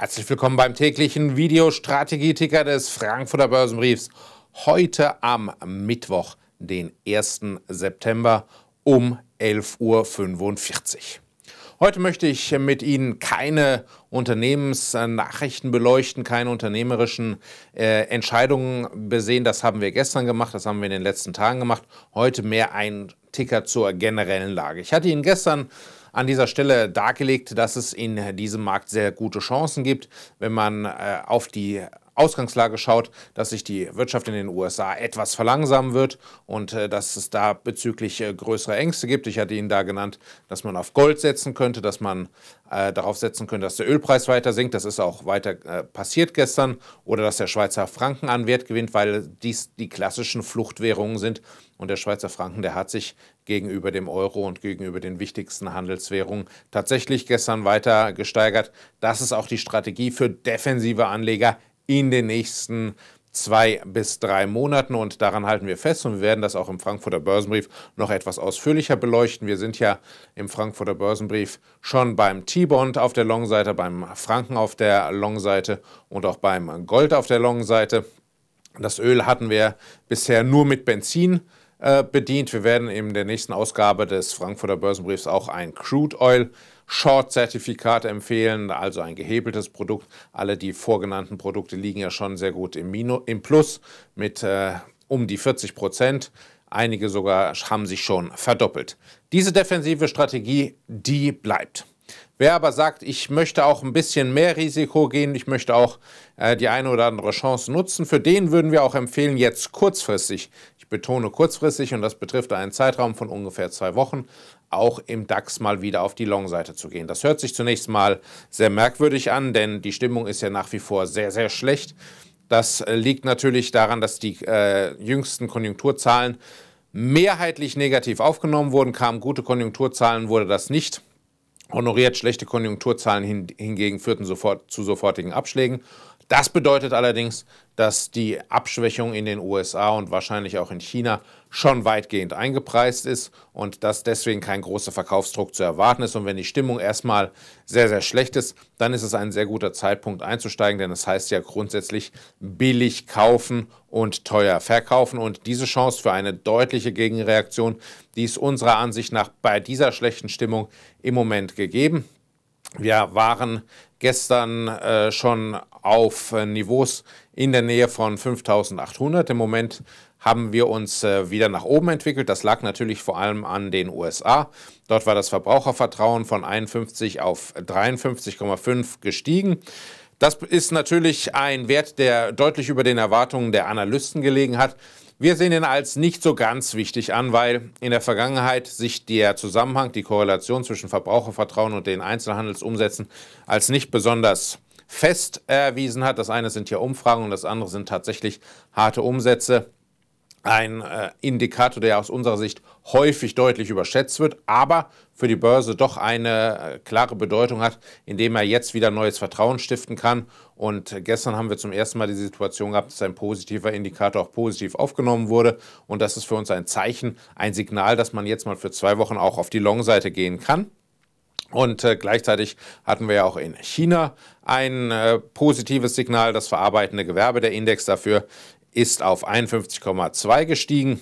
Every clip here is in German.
Herzlich willkommen beim täglichen Videostrategieticker des Frankfurter Börsenbriefs. Heute am Mittwoch, den 1. September um 11.45 Uhr. Heute möchte ich mit Ihnen keine Unternehmensnachrichten beleuchten, keine unternehmerischen äh, Entscheidungen besehen. Das haben wir gestern gemacht, das haben wir in den letzten Tagen gemacht. Heute mehr ein Ticker zur generellen Lage. Ich hatte Ihnen gestern äh, an dieser Stelle dargelegt, dass es in diesem Markt sehr gute Chancen gibt, wenn man äh, auf die Ausgangslage schaut, dass sich die Wirtschaft in den USA etwas verlangsamen wird und äh, dass es da bezüglich äh, größere Ängste gibt. Ich hatte Ihnen da genannt, dass man auf Gold setzen könnte, dass man äh, darauf setzen könnte, dass der Ölpreis weiter sinkt. Das ist auch weiter äh, passiert gestern. Oder dass der Schweizer Franken an Wert gewinnt, weil dies die klassischen Fluchtwährungen sind. Und der Schweizer Franken, der hat sich gegenüber dem Euro und gegenüber den wichtigsten Handelswährungen tatsächlich gestern weiter gesteigert. Das ist auch die Strategie für defensive Anleger in den nächsten zwei bis drei Monaten und daran halten wir fest und wir werden das auch im Frankfurter Börsenbrief noch etwas ausführlicher beleuchten. Wir sind ja im Frankfurter Börsenbrief schon beim T-Bond auf der Long-Seite, beim Franken auf der Long-Seite und auch beim Gold auf der Long-Seite. Das Öl hatten wir bisher nur mit Benzin äh, bedient. Wir werden in der nächsten Ausgabe des Frankfurter Börsenbriefs auch ein Crude Oil Short-Zertifikat empfehlen, also ein gehebeltes Produkt. Alle die vorgenannten Produkte liegen ja schon sehr gut im, Minus, im Plus mit äh, um die 40 Prozent. Einige sogar haben sich schon verdoppelt. Diese defensive Strategie, die bleibt. Wer aber sagt, ich möchte auch ein bisschen mehr Risiko gehen, ich möchte auch äh, die eine oder andere Chance nutzen, für den würden wir auch empfehlen, jetzt kurzfristig, ich betone kurzfristig und das betrifft einen Zeitraum von ungefähr zwei Wochen, auch im DAX mal wieder auf die Long-Seite zu gehen. Das hört sich zunächst mal sehr merkwürdig an, denn die Stimmung ist ja nach wie vor sehr, sehr schlecht. Das äh, liegt natürlich daran, dass die äh, jüngsten Konjunkturzahlen mehrheitlich negativ aufgenommen wurden. Kamen gute Konjunkturzahlen, wurde das nicht honoriert. Schlechte Konjunkturzahlen hin, hingegen führten sofort, zu sofortigen Abschlägen das bedeutet allerdings, dass die Abschwächung in den USA und wahrscheinlich auch in China schon weitgehend eingepreist ist und dass deswegen kein großer Verkaufsdruck zu erwarten ist. Und wenn die Stimmung erstmal sehr, sehr schlecht ist, dann ist es ein sehr guter Zeitpunkt einzusteigen, denn es das heißt ja grundsätzlich billig kaufen und teuer verkaufen. Und diese Chance für eine deutliche Gegenreaktion, die ist unserer Ansicht nach bei dieser schlechten Stimmung im Moment gegeben. Wir waren gestern äh, schon auf äh, Niveaus in der Nähe von 5800. Im Moment haben wir uns äh, wieder nach oben entwickelt. Das lag natürlich vor allem an den USA. Dort war das Verbrauchervertrauen von 51 auf 53,5 gestiegen. Das ist natürlich ein Wert, der deutlich über den Erwartungen der Analysten gelegen hat. Wir sehen ihn als nicht so ganz wichtig an, weil in der Vergangenheit sich der Zusammenhang, die Korrelation zwischen Verbrauchervertrauen und den Einzelhandelsumsätzen als nicht besonders fest erwiesen hat. Das eine sind ja Umfragen und das andere sind tatsächlich harte Umsätze ein äh, Indikator, der aus unserer Sicht häufig deutlich überschätzt wird, aber für die Börse doch eine äh, klare Bedeutung hat, indem er jetzt wieder neues Vertrauen stiften kann. Und äh, gestern haben wir zum ersten Mal die Situation gehabt, dass ein positiver Indikator auch positiv aufgenommen wurde. Und das ist für uns ein Zeichen, ein Signal, dass man jetzt mal für zwei Wochen auch auf die Long-Seite gehen kann. Und äh, gleichzeitig hatten wir ja auch in China ein äh, positives Signal, das verarbeitende Gewerbe, der Index dafür ist auf 51,2 gestiegen.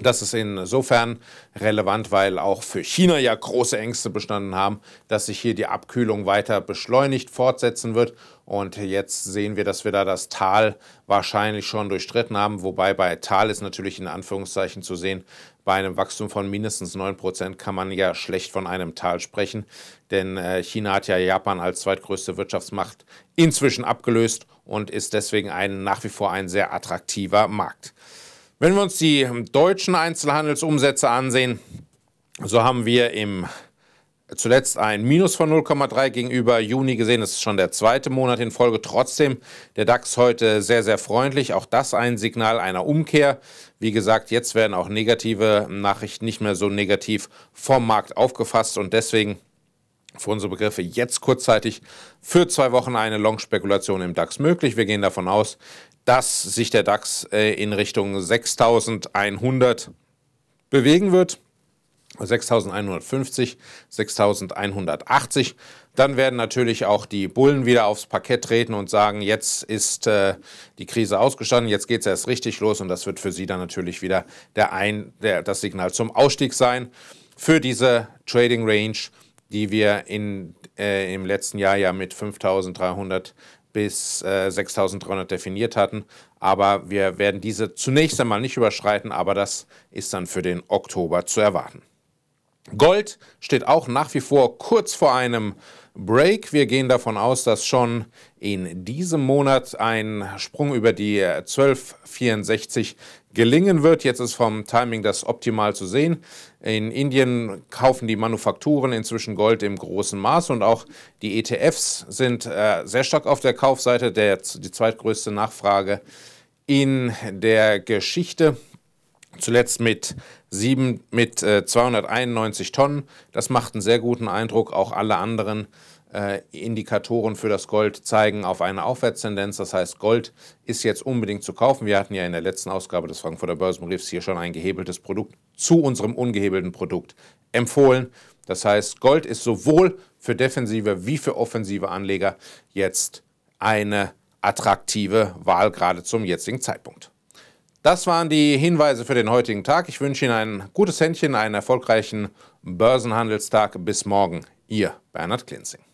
Das ist insofern relevant, weil auch für China ja große Ängste bestanden haben, dass sich hier die Abkühlung weiter beschleunigt fortsetzen wird. Und jetzt sehen wir, dass wir da das Tal wahrscheinlich schon durchstritten haben. Wobei bei Tal ist natürlich in Anführungszeichen zu sehen, bei einem Wachstum von mindestens 9% kann man ja schlecht von einem Tal sprechen. Denn äh, China hat ja Japan als zweitgrößte Wirtschaftsmacht inzwischen abgelöst und ist deswegen ein, nach wie vor ein sehr attraktiver Markt. Wenn wir uns die deutschen Einzelhandelsumsätze ansehen, so haben wir im zuletzt ein Minus von 0,3 gegenüber Juni gesehen. Das ist schon der zweite Monat in Folge. Trotzdem der DAX heute sehr, sehr freundlich. Auch das ein Signal einer Umkehr. Wie gesagt, jetzt werden auch negative Nachrichten nicht mehr so negativ vom Markt aufgefasst und deswegen für unsere Begriffe jetzt kurzzeitig für zwei Wochen eine Long-Spekulation im DAX möglich. Wir gehen davon aus, dass sich der DAX äh, in Richtung 6100 bewegen wird. 6150, 6180. Dann werden natürlich auch die Bullen wieder aufs Parkett treten und sagen, jetzt ist äh, die Krise ausgestanden, jetzt geht es erst richtig los und das wird für sie dann natürlich wieder der ein, der, das Signal zum Ausstieg sein. Für diese Trading Range die wir in, äh, im letzten Jahr ja mit 5300 bis äh, 6300 definiert hatten. Aber wir werden diese zunächst einmal nicht überschreiten, aber das ist dann für den Oktober zu erwarten. Gold steht auch nach wie vor kurz vor einem Break. Wir gehen davon aus, dass schon in diesem Monat ein Sprung über die 1264 äh, gelingen wird. Jetzt ist vom Timing das optimal zu sehen. In Indien kaufen die Manufakturen inzwischen Gold im großen Maß und auch die ETFs sind äh, sehr stark auf der Kaufseite, der, die zweitgrößte Nachfrage in der Geschichte. Zuletzt mit sieben, mit äh, 291 Tonnen. Das macht einen sehr guten Eindruck. Auch alle anderen äh, Indikatoren für das Gold zeigen auf eine Aufwärtstendenz. Das heißt, Gold ist jetzt unbedingt zu kaufen. Wir hatten ja in der letzten Ausgabe des Frankfurter Börsenbriefs hier schon ein gehebeltes Produkt zu unserem ungehebelten Produkt empfohlen. Das heißt, Gold ist sowohl für defensive wie für offensive Anleger jetzt eine attraktive Wahl gerade zum jetzigen Zeitpunkt. Das waren die Hinweise für den heutigen Tag. Ich wünsche Ihnen ein gutes Händchen, einen erfolgreichen Börsenhandelstag. Bis morgen. Ihr Bernhard Klinzing.